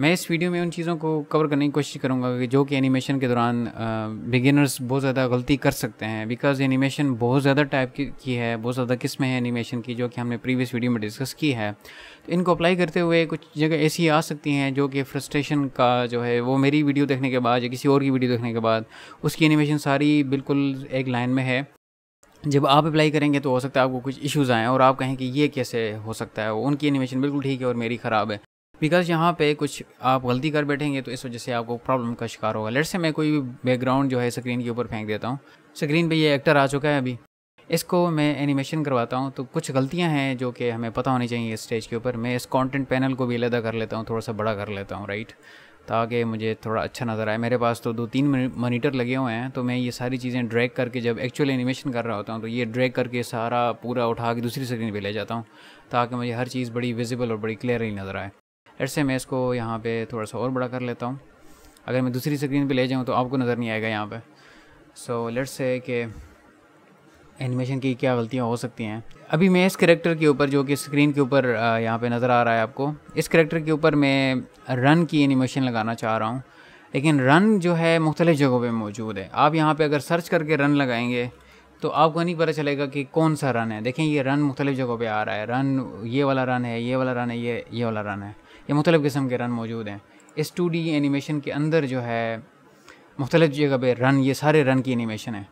मैं इस वीडियो में उन चीज़ों को कवर करने की कोशिश करूँगा कि जो कि एनिमेशन के दौरान बिगिनर्स बहुत ज़्यादा गलती कर सकते हैं बिकॉज एनिमेशन बहुत ज़्यादा टाइप की, की है बहुत ज़्यादा किस्में हैं एनिमेशन की जो कि हमने प्रीवियस वीडियो में डिस्कस की है तो इनको अप्लाई करते हुए कुछ जगह ऐसी आ सकती हैं जो कि फ्रस्ट्रेशन का जो है वो मेरी वीडियो देखने के बाद या किसी और की वीडियो देखने के बाद उसकी एनिमेशन सारी बिल्कुल एक लाइन में है जब आप अप्लाई करेंगे तो हो सकता है आपको कुछ इश्यूज़ आएँ और आप कहें कि ये कैसे हो सकता है उनकी एनिमेशन बिल्कुल ठीक है और मेरी ख़राब है बिकॉज यहाँ पे कुछ आप गलती कर बैठेंगे तो इस वजह से आपको प्रॉब्लम का शिकार होगा लेट से मैं कोई बैकग्राउंड जो है स्क्रीन के ऊपर फेंक देता हूँ स्क्रीन पे ये एक्टर आ चुका है अभी इसको मैं एनिमेशन करवाता हूँ तो कुछ गलतियाँ हैं जो कि हमें पता होनी चाहिए स्टेज के ऊपर मैं इस कॉन्टेंट पैनल को भी अलहदा कर लेता हूँ थोड़ा सा बड़ा कर लेता हूँ राइट ताकि मुझे थोड़ा अच्छा नज़र आए मेरे पास तो दो तीन मोनीटर लगे हुए हैं तो मैं ये सारी चीज़ें ड्रैग करके जब एक्चुअल एनिमेशन कर रहा होता हूँ तो ये ड्रैग करके सारा पूरा उठा के दूसरी स्क्रीन पे ले जाता हूँ ताकि मुझे हर चीज़ बड़ी विजिबल और बड़ी क्लियरली नज़र आए लेट से मैं इसको यहाँ पे थोड़ा सा और बड़ा कर लेता हूँ अगर मैं दूसरी स्क्रीन पे ले जाऊँ तो आपको नज़र नहीं आएगा यहाँ पे सो लेट्स से कि एनिमेशन की क्या गलतियाँ हो सकती हैं अभी मैं इस करेक्टर के ऊपर जो कि स्क्रीन के ऊपर यहाँ पे नज़र आ रहा है आपको इस करेक्टर के ऊपर मैं रन की एनिमेशन लगाना चाह रहा हूँ लेकिन रन जो है मुख्तलि जगहों पर मौजूद है आप यहाँ पर अगर सर्च करके रन लगाएँगे तो आपको नहीं पता चलेगा कि कौन सा रन है देखें ये रन मुख्तलिफ़ जगहों पर आ रहा है रन ये वाला रन है ये वाला रन है ये ये वाला रन है या मुख्तलिफ़ किस्म के रन मौजूद हैं इस टू डी एनिमेशन के अंदर जो है मुख्तलिफ़ जगह पर रन ये सारे रन की एनिमेशन है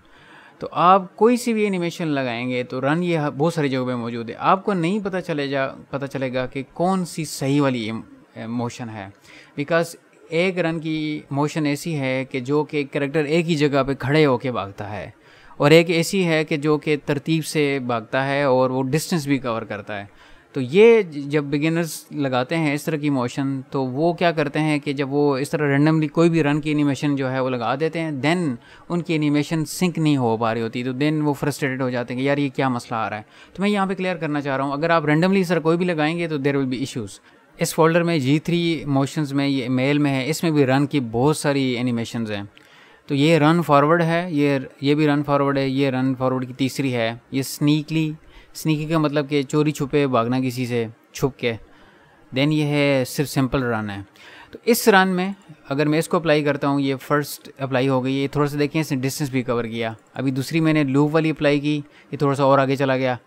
तो आप कोई सी भी एनिमेशन लगाएंगे तो रन ये बहुत सारी जगह पर मौजूद है आपको नहीं पता चले जा पता चलेगा कि कौन सी सही वाली मोशन है बिकॉज एक रन की मोशन ऐसी है कि जो कि करेक्टर एक ही जगह पे खड़े होके भागता है और एक ऐसी है कि जो कि तरतीब से भागता है और वो डिस्टेंस भी कवर करता है तो ये जब बिगिनर्स लगाते हैं इस तरह की मोशन तो वो क्या करते हैं कि जब वो इस तरह रेंडमली कोई भी रन की एनिमेशन जो है वो लगा देते हैं दैन उनकी एनिमेशन सिंक नहीं हो पा रही होती तो देन वो फ्रस्ट्रेटेड हो जाते हैं कि यार ये क्या मसला आ रहा है तो मैं यहाँ पर क्लियर करना चाह रहा हूँ अगर आप रेंडमली सर कोई भी लगाएंगे तो देर विल बी इशूज़ इस फोल्डर में जी थ्री मोशंस में ये मेल में है इसमें भी रन की बहुत सारी एनिमेशन हैं तो ये रन फॉरवर्ड है ये ये भी रन फॉरवर्ड है ये रन फॉरवर्ड की तीसरी है ये स्नीकली स्नीकी का मतलब कि चोरी छुपे भागना किसी से छुप के देन ये है सिर्फ सिंपल रन है तो इस रन में अगर मैं इसको अप्लाई करता हूँ ये फर्स्ट अप्लाई हो गई ये थोड़ा सा देखें इसने डिस्टेंस भी कवर किया अभी दूसरी मैंने लूप वाली अप्लाई की ये थोड़ा सा और आगे चला गया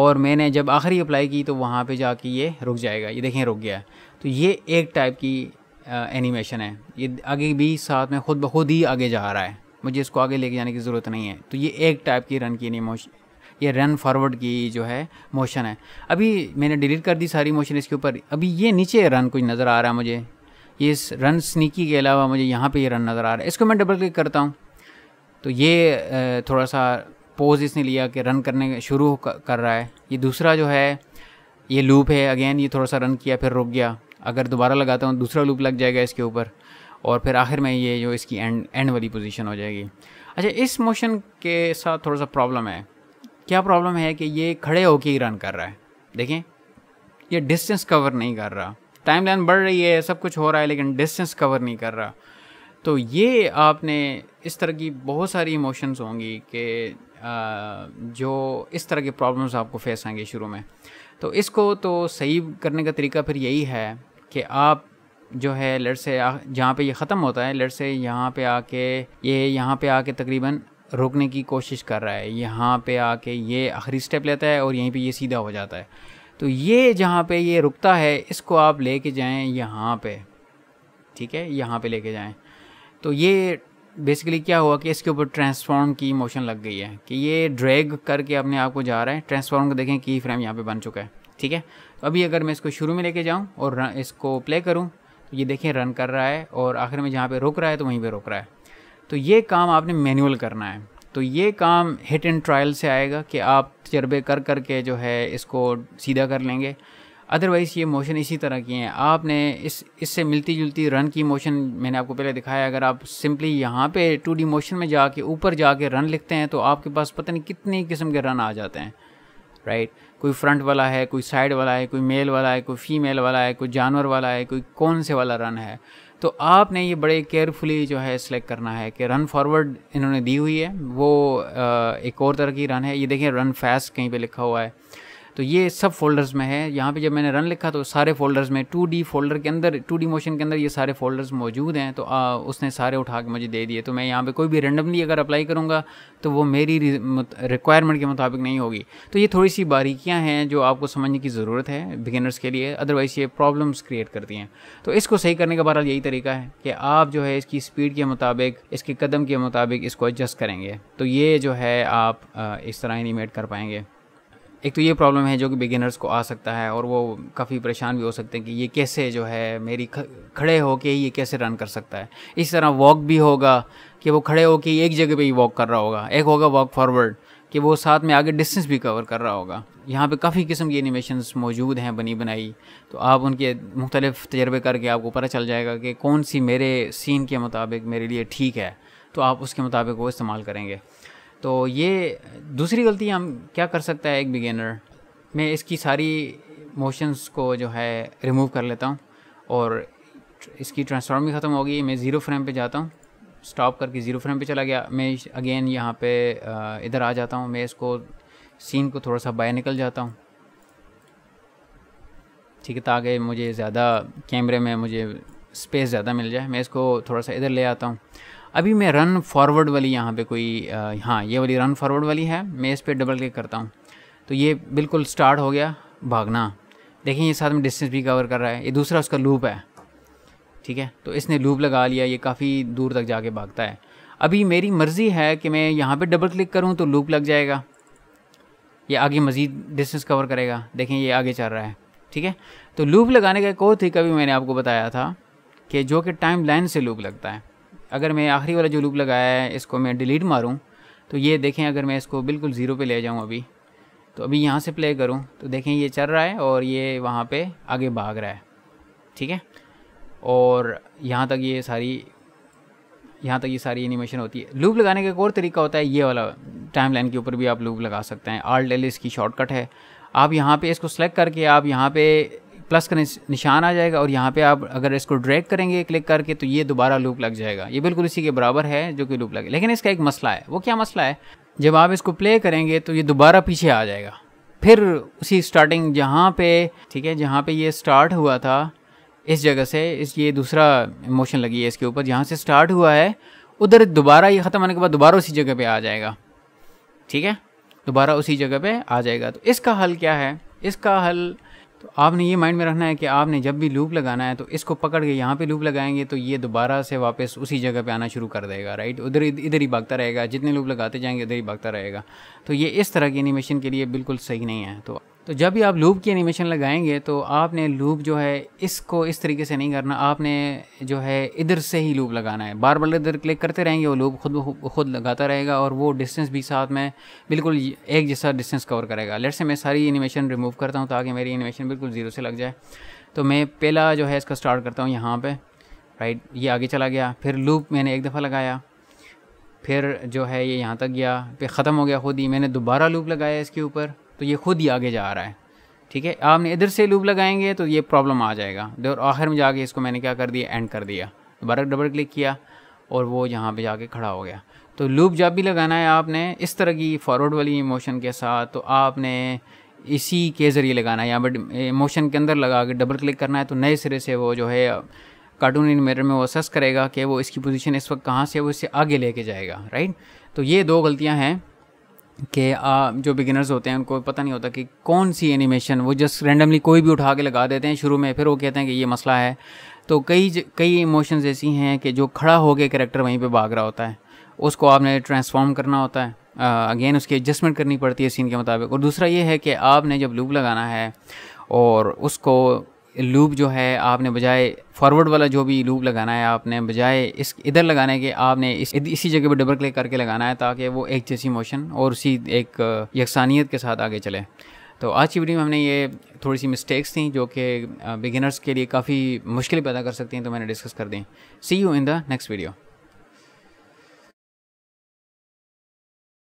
और मैंने जब आखिरी अप्लाई की तो वहाँ पे जाके ये रुक जाएगा ये देखें रुक गया तो ये एक टाइप की आ, एनिमेशन है ये आगे भी साथ में खुद ब खुद ही आगे जा रहा है मुझे इसको आगे लेके जाने की ज़रूरत नहीं है तो ये एक टाइप की रन की ये रन फॉरवर्ड की जो है मोशन है अभी मैंने डिलीट कर दी सारी मोशन इसके ऊपर अभी ये नीचे रन कुछ नज़र आ रहा है मुझे ये इस रन स्नीकी के अलावा मुझे यहाँ पे ये रन नज़र आ रहा है इसको मैं डबल क्लिक करता हूँ तो ये थोड़ा सा पोज इसने लिया कि रन करने शुरू कर रहा है ये दूसरा जो है ये लूप है अगेन ये थोड़ा सा रन किया फिर रुक गया अगर दोबारा लगाता हूँ दूसरा लूप लग जाएगा इसके ऊपर और फिर आखिर में ये जो इसकी एंड एंड वाली पोजीशन हो जाएगी अच्छा इस मोशन के साथ थोड़ा सा प्रॉब्लम है क्या प्रॉब्लम है कि ये खड़े होके ही रन कर रहा है देखें ये डिस्टेंस कवर नहीं कर रहा टाइम लाइन बढ़ रही है सब कुछ हो रहा है लेकिन डिस्टेंस कवर नहीं कर रहा तो ये आपने इस तरह की बहुत सारी इमोशंस होंगी कि जो इस तरह की प्रॉब्लम्स आपको फेस आएंगे शुरू में तो इसको तो सही करने का तरीका फिर यही है कि आप जो है लड़ से जहाँ पे ये ख़त्म होता है लड़ से यहाँ पे आके ये यहाँ पे आके तकरीबन रोकने की कोशिश कर रहा है यहाँ पे आके ये आखिरी स्टेप लेता है और यहीं पे ये सीधा हो जाता है तो ये जहाँ पे ये रुकता है इसको आप लेके जाएं यहाँ पे ठीक है यहाँ पे लेके जाएं तो ये बेसिकली क्या हुआ कि इसके ऊपर ट्रांसफॉर्म की मोशन लग गई है कि ये ड्रैग करके अपने आप को जा रहा है ट्रांसफॉर्म को देखें की फ्रेम यहाँ पे बन चुका है ठीक है तो अभी अगर मैं इसको शुरू में लेके जाऊँ और इसको प्ले करूँ तो ये देखें रन कर रहा है और आखिर में जहाँ पे रुक रहा है तो वहीं पर रुक रहा है तो ये काम आपने मैनुअल करना है तो ये काम हिट एंड ट्रायल से आएगा कि आप तजर्बे कर कर के जो है इसको सीधा कर लेंगे अदरवाइज़ ये मोशन इसी तरह की हैं आपने इस इससे मिलती जुलती रन की मोशन मैंने आपको पहले दिखाया अगर आप सिंपली यहाँ पे टू डी मोशन में जाके ऊपर जाके रन लिखते हैं तो आपके पास पता नहीं कितनी किस्म के रन आ जाते हैं राइट कोई फ्रंट वाला है कोई साइड वाला है कोई मेल वाला है कोई फीमेल वाला है कोई जानवर वाला है कोई कौन से वाला रन है तो आपने ये बड़े केयरफुली जो है सिलेक्ट करना है कि रन फॉरवर्ड इन्होंने दी हुई है वो एक और तरह की रन है ये देखें रन फास्ट कहीं पे लिखा हुआ है तो ये सब फोल्डर्स में है यहाँ पे जब मैंने रन लिखा तो सारे फोल्डर्स में टू फोल्डर के अंदर टू मोशन के अंदर ये सारे फोल्डर्स मौजूद हैं तो आ, उसने सारे उठा के मुझे दे दिए तो मैं यहाँ पर कोई भी रेंडमली अगर अप्लाई करूँगा तो वो मेरी रिक्वायरमेंट के मुताबिक नहीं होगी तो ये थोड़ी सी बारीकियाँ हैं जो आपको समझने की ज़रूरत है बिगिनर्स के लिए अदरवाइज़ ये प्रॉब्लम्स क्रिएट करती हैं तो इसको सही करने का बहरहाल यही तरीका है कि आप जो है इसकी स्पीड के मुताबिक इसके कदम के मुताबिक इसको एडजस्ट करेंगे तो ये जो है आप इस तरह एनिमेट कर पाएंगे एक तो ये प्रॉब्लम है जो कि बिगिनर्स को आ सकता है और वो काफ़ी परेशान भी हो सकते हैं कि ये कैसे जो है मेरी खड़े होके ये कैसे रन कर सकता है इस तरह वॉक भी होगा कि वो खड़े हो के एक जगह पे ही वॉक कर रहा होगा एक होगा वॉक फॉरवर्ड कि वो साथ में आगे डिस्टेंस भी कवर कर रहा होगा यहाँ पे काफ़ी किस्म की एनिमेशन मौजूद हैं बनी बनाई तो आप उनके मुख्तलिफ तजर्बे करके आपको पता चल जाएगा कि कौन सी मेरे सीन के मुताबिक मेरे लिए ठीक है तो आप उसके मुताबिक वो इस्तेमाल करेंगे तो ये दूसरी गलती हम क्या कर सकता है एक बिगेनर मैं इसकी सारी मोशंस को जो है रिमूव कर लेता हूँ और इसकी ट्रांसफॉर्म भी ख़त्म होगी मैं ज़ीरो फ्रेम पे जाता हूँ स्टॉप करके ज़ीरो फ्रेम पे चला गया मैं अगेन यहाँ पे इधर आ जाता हूँ मैं इसको सीन को थोड़ा सा बाहर निकल जाता हूँ ठीक है ताकि मुझे ज़्यादा कैमरे में मुझे स्पेस ज़्यादा मिल जाए मैं इसको थोड़ा सा इधर ले आता हूँ अभी मैं रन फॉरवर्ड वाली यहाँ पे कोई आ, हाँ ये वाली रन फॉरवर्ड वाली है मैं इस पर डबल क्लिक करता हूँ तो ये बिल्कुल स्टार्ट हो गया भागना देखें ये साथ में डिस्टेंस भी कवर कर रहा है ये दूसरा उसका लूप है ठीक है तो इसने लूप लगा लिया ये काफ़ी दूर तक जाके भागता है अभी मेरी मर्ज़ी है कि मैं यहाँ पर डबल क्लिक करूँ तो लूप लग जाएगा ये आगे मज़ीद डिस्टेंस कवर करेगा देखें ये आगे चल रहा है ठीक है तो लूप लगाने का एक और तरीका भी मैंने आपको बताया था कि जो कि टाइम लाइन से लूप लगता है अगर मैं आखिरी वाला जो लूप लगाया है इसको मैं डिलीट मारूँ तो ये देखें अगर मैं इसको बिल्कुल ज़ीरो पे ले जाऊँ अभी तो अभी यहाँ से प्ले करूँ तो देखें ये चल रहा है और ये वहाँ पे आगे भाग रहा है ठीक है और यहाँ तक ये सारी यहाँ तक ये सारी एनिमेशन होती है लूप लगाने का एक और तरीका होता है ये वाला टाइम लाइन के ऊपर भी आप लूप लगा सकते हैं आल डेल इसकी शॉर्टकट है आप यहाँ पे इसको सेलेक्ट करके आप यहाँ पे प्लस का निशान आ जाएगा और यहाँ पे आप अगर इसको ड्रैग करेंगे क्लिक करके तो ये दोबारा लूप लग जाएगा ये बिल्कुल इसी के बराबर है जो कि लूप लगे लेकिन इसका एक मसला है वो क्या मसला है जब आप इसको प्ले करेंगे तो ये दोबारा पीछे आ जाएगा फिर उसी स्टार्टिंग जहाँ पे ठीक है जहाँ पे ये स्टार्ट हुआ था इस जगह से इस ये दूसरा मोशन लगी है इसके ऊपर जहाँ से स्टार्ट हुआ है उधर दोबारा ये ख़त्म होने के बाद दोबारा उसी जगह पे आ जाएगा ठीक है दोबारा उसी जगह पे आ जाएगा तो इसका हल क्या है इसका हल तो आपने ये माइंड में रखना है कि आपने जब भी लूप लगाना है तो इसको पकड़ के यहाँ पे लूप लगाएंगे तो ये दोबारा से वापस उसी जगह पे आना शुरू कर देगा राइट उधर इधर ही भागता रहेगा जितने लूप लगाते जाएंगे उधर ही भागता रहेगा तो ये इस तरह की एनिमेशन के लिए बिल्कुल सही नहीं है तो तो जब भी आप लूप की एनिमेशन लगाएंगे तो आपने लूप जो है इसको इस तरीके से नहीं करना आपने जो है इधर से ही लूप लगाना है बार बार इधर क्लिक करते रहेंगे वो लूप खुद खुद लगाता रहेगा और वो डिस्टेंस भी साथ में बिल्कुल एक जैसा डिस्टेंस कवर करेगा लेट से मैं सारी एनिमेशन रिमूव करता हूँ ताकि मेरी एनिमेशन बिल्कुल ज़ीरो से लग जाए तो मैं पहला जो है इसका स्टार्ट करता हूँ यहाँ पर राइट ये आगे चला गया फिर लूप मैंने एक दफ़ा लगाया फिर जो है ये यहाँ तक गया फिर ख़त्म हो गया खुद ही मैंने दोबारा लूप लगाया इसके ऊपर तो ये खुद ही आगे जा रहा है ठीक है आपने इधर से लूप लगाएंगे तो ये प्रॉब्लम आ जाएगा और आखिर में जाके इसको मैंने क्या कर दिया एंड कर दिया दोबारा डबल क्लिक किया और वो यहाँ पे जाके खड़ा हो गया तो लूप जब भी लगाना है आपने इस तरह की फॉरवर्ड वाली मोशन के साथ तो आपने इसी के ज़रिए लगाना है यहाँ पर मोशन के अंदर लगा के डबल क्लिक करना है तो नए सिरे से वो जो है कार्टून इनमेटर में वो असेस करेगा कि वो इसकी पोजीशन इस वक्त कहाँ से वो इसे आगे लेके जाएगा राइट तो ये दो गलतियाँ हैं कि जो बिगिनर्स होते हैं उनको पता नहीं होता कि कौन सी एनिमेशन वो जस्ट रेंडमली कोई भी उठा के लगा देते हैं शुरू में फिर वो कहते हैं कि ये मसला है तो कई कई इमोशंस ऐसी हैं कि जो खड़ा होकर करेक्टर वहीं पर भाग रहा होता है उसको आपने ट्रांसफॉर्म करना होता है अगेन उसकी एडजस्टमेंट करनी पड़ती है सीन के मुताबिक और दूसरा ये है कि आपने जब लूप लगाना है और उसको लूप जो है आपने बजाय फॉरवर्ड वाला जो भी लूप लगाना है आपने बजाय इस इधर लगाने के आपने इस इसी जगह पर डबल क्लिक करके लगाना है ताकि वो एक जैसी मोशन और उसी एक यकसानियत के साथ आगे चले तो आज की वीडियो में हमने ये थोड़ी सी मिस्टेक्स थी जो कि बिगिनर्स के लिए काफ़ी मुश्किल पैदा कर सकती हैं तो मैंने डिस्कस कर दी see you in the next video